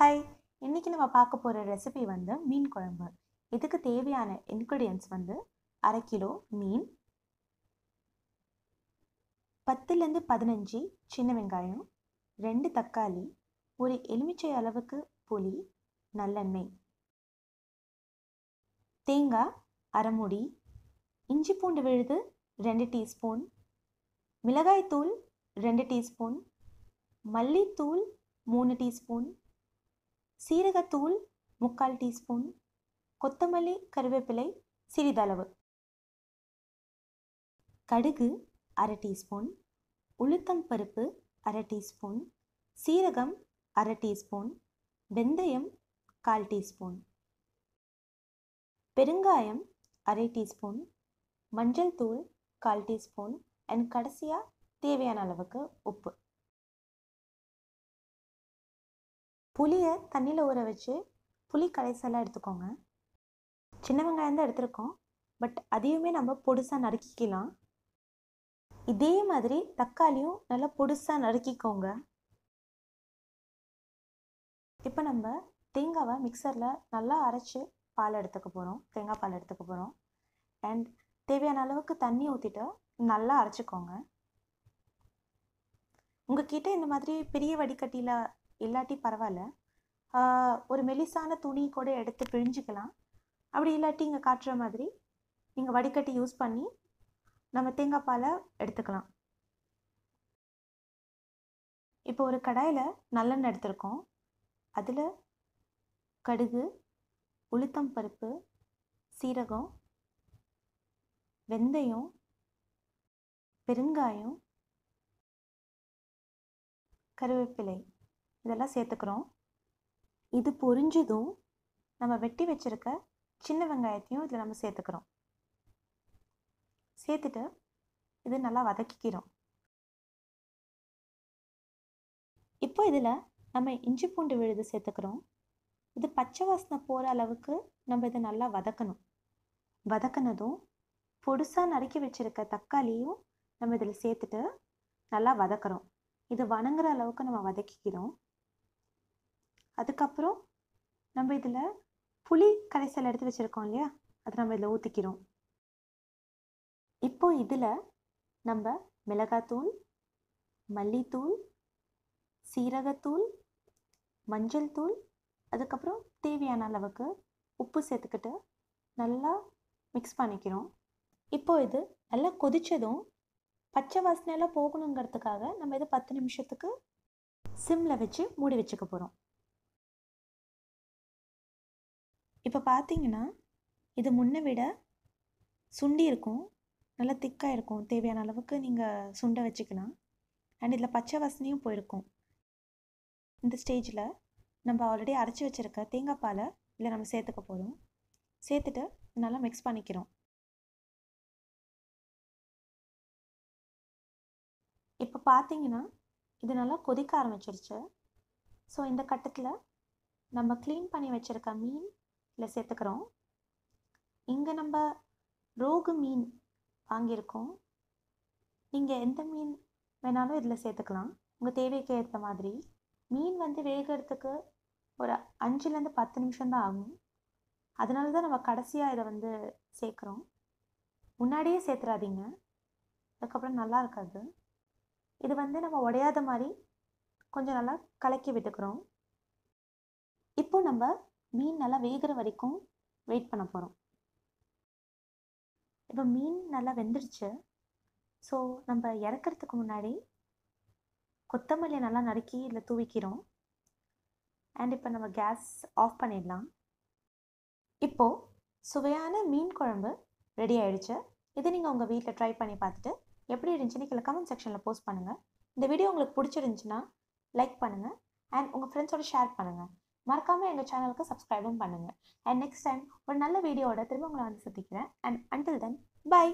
hi இன்றைக்கி நம்ம பார்க்க போகிற ரெசிபி வந்து மீன் குழம்பு இதுக்கு தேவையான இன்க்ரீடியன்ஸ் வந்து அரை கிலோ மீன் பத்துலேருந்து பதினஞ்சு சின்ன வெங்காயம் ரெண்டு தக்காளி ஒரு எலுமிச்சை அளவுக்கு புளி நல்லெண்ணெய் தேங்காய் அரைமுடி இஞ்சி பூண்டு விழுது ரெண்டு டீஸ்பூன் மிளகாய்த்தூள் ரெண்டு டீஸ்பூன் மல்லித்தூள் மூணு டீஸ்பூன் சீரகத்தூள் முக்கால் டீஸ்பூன் கொத்தமல்லி கருவேப்பிலை சிறிதளவு கடுகு அரை டீஸ்பூன் உளுத்தம் பருப்பு அரை டீஸ்பூன் சீரகம் அரை டீஸ்பூன் வெந்தயம் கால் டீஸ்பூன் பெருங்காயம் அரை டீஸ்பூன் மஞ்சள் தூள் கால் டீஸ்பூன் அண்ட் கடைசியாக தேவையான அளவுக்கு உப்பு புளியை தண்ணியில் ஊற வச்சு புளி கலைசலாக எடுத்துக்கோங்க சின்ன வெங்காயம் தான் எடுத்திருக்கோம் பட் அதையுமே நம்ம பொடிசாக நறுக்கிக்கலாம் இதே மாதிரி தக்காளியும் நல்லா பொடிசாக நறுக்கிக்கோங்க இப்போ நம்ம தேங்காவை மிக்சரில் நல்லா அரைச்சி பால் எடுத்துக்க போகிறோம் தேங்காய் பால் எடுத்துக்க போகிறோம் அண்ட் தேவையான அளவுக்கு தண்ணி ஊற்றிட்டு நல்லா அரைச்சிக்கோங்க கிட்டே இந்த மாதிரி பெரிய வடிகட்டியில் இல்லாட்டி பரவாயில்ல ஒரு மெலிசான துணி கூட எடுத்து பிழிஞ்சிக்கலாம் அப்படி இல்லாட்டி இங்கே காட்டுற மாதிரி நீங்கள் வடிகட்டி யூஸ் பண்ணி நம்ம தேங்காய் பாலை எடுத்துக்கலாம் இப்போ ஒரு கடாயில் நல்லெண்ணெய் எடுத்திருக்கோம் அதில் கடுகு உளுத்தம் பருப்பு சீரகம் வெந்தயம் பெருங்காயம் கருவேப்பிலை இதெல்லாம் சேர்த்துக்கிறோம் இது பொரிஞ்சதும் நம்ம வெட்டி வச்சுருக்க சின்ன வெங்காயத்தையும் இதில் நம்ம சேர்த்துக்கிறோம் சேர்த்துட்டு இது நல்லா வதக்கிக்கிறோம் இப்போ இதில் நம்ம இஞ்சி பூண்டு விழுது சேர்த்துக்கிறோம் இது பச்சை வாசனை போகிற அளவுக்கு நம்ம இதை நல்லா வதக்கணும் வதக்கினதும் பொடுசாக நறுக்கி வச்சுருக்க தக்காளியும் நம்ம இதில் சேர்த்துட்டு நல்லா வதக்கிறோம் இது வணங்குற அளவுக்கு நம்ம வதக்கிக்கிறோம் அதுக்கப்புறம் நம்ம இதில் புளி கரைசல் எடுத்து வச்சுருக்கோம் இல்லையா அதை நம்ம இதில் ஊற்றிக்கிறோம் இப்போ இதில் நம்ம மிளகாத்தூள் மல்லித்தூள் சீரகத்தூள் மஞ்சள் தூள் அதுக்கப்புறம் தேவையான அளவுக்கு உப்பு சேர்த்துக்கிட்டு நல்லா மிக்ஸ் பண்ணிக்கிறோம் இப்போ இது நல்லா கொதித்ததும் பச்சை வாசனையெல்லாம் போகணுங்கிறதுக்காக நம்ம இதை பத்து நிமிஷத்துக்கு சிம்மில் வச்சு மூடி வச்சுக்க போகிறோம் இப்போ பார்த்தீங்கன்னா இது முன்ன விட சுண்டி இருக்கும் நல்லா திக்காக இருக்கும் தேவையான அளவுக்கு நீங்கள் சுண்டை வச்சுக்கலாம் அண்ட் இதில் பச்சை வாசனையும் போயிருக்கும் இந்த ஸ்டேஜில் நம்ம ஆல்ரெடி அரைச்சி வச்சுருக்க தேங்காய் பாலை இதில் நம்ம சேர்த்துக்க போகிறோம் சேர்த்துட்டு நல்லா மிக்ஸ் பண்ணிக்கிறோம் இப்போ பார்த்தீங்கன்னா இது நல்லா கொதிக்க ஆரம்பிச்சிருச்சு ஸோ இந்த கட்டத்தில் நம்ம க்ளீன் பண்ணி வச்சுருக்க மீன் இதில் சேர்த்துக்கிறோம் இங்கே நம்ம ரோகு மீன் வாங்கியிருக்கோம் நீங்கள் எந்த மீன் வேணாலும் இதில் சேர்த்துக்கலாம் உங்கள் தேவைக்கு ஏற்ற மாதிரி மீன் வந்து வேகிறதுக்கு ஒரு அஞ்சுலேருந்து பத்து நிமிஷம் தான் ஆகும் அதனால தான் நம்ம கடைசியாக இதை வந்து சேர்க்குறோம் முன்னாடியே சேர்த்துறாதீங்க அதுக்கப்புறம் நல்லா இருக்காது இது வந்து நம்ம உடையாத மாதிரி கொஞ்சம் நல்லா கலக்கி விட்டுக்கிறோம் இப்போ நம்ம மீன் நல்லா வேகிற வரைக்கும் வெயிட் பண்ண போகிறோம் இப்போ மீன் நல்லா வெந்துடுச்சு ஸோ நம்ம இறக்குறதுக்கு முன்னாடி கொத்தமல்லி நல்லா நறுக்கி இதில் தூவிக்கிறோம் அண்ட் இப்போ நம்ம கேஸ் ஆஃப் பண்ணிடலாம் இப்போது சுவையான மீன் குழம்பு ரெடி ஆயிடுச்சு இதை நீங்கள் உங்கள் வீட்டில் ட்ரை பண்ணி பார்த்துட்டு எப்படி இருந்துச்சுன்னு கீழே கமெண்ட் செக்ஷனில் போஸ்ட் பண்ணுங்கள் இந்த வீடியோ உங்களுக்கு பிடிச்சிருந்துச்சுன்னா லைக் பண்ணுங்கள் அண்ட் உங்கள் ஃப்ரெண்ட்ஸோட ஷேர் பண்ணுங்கள் மறக்காமல் எங்கள் சேனலுக்கு சப்ஸ்கிரைபும் பண்ணுங்கள் அண்ட் நெக்ஸ்ட் டைம் ஒரு நல்ல வீடியோட திரும்ப உங்களை வந்து சந்திக்கிறேன் அண்ட் அன்டில் தென் பை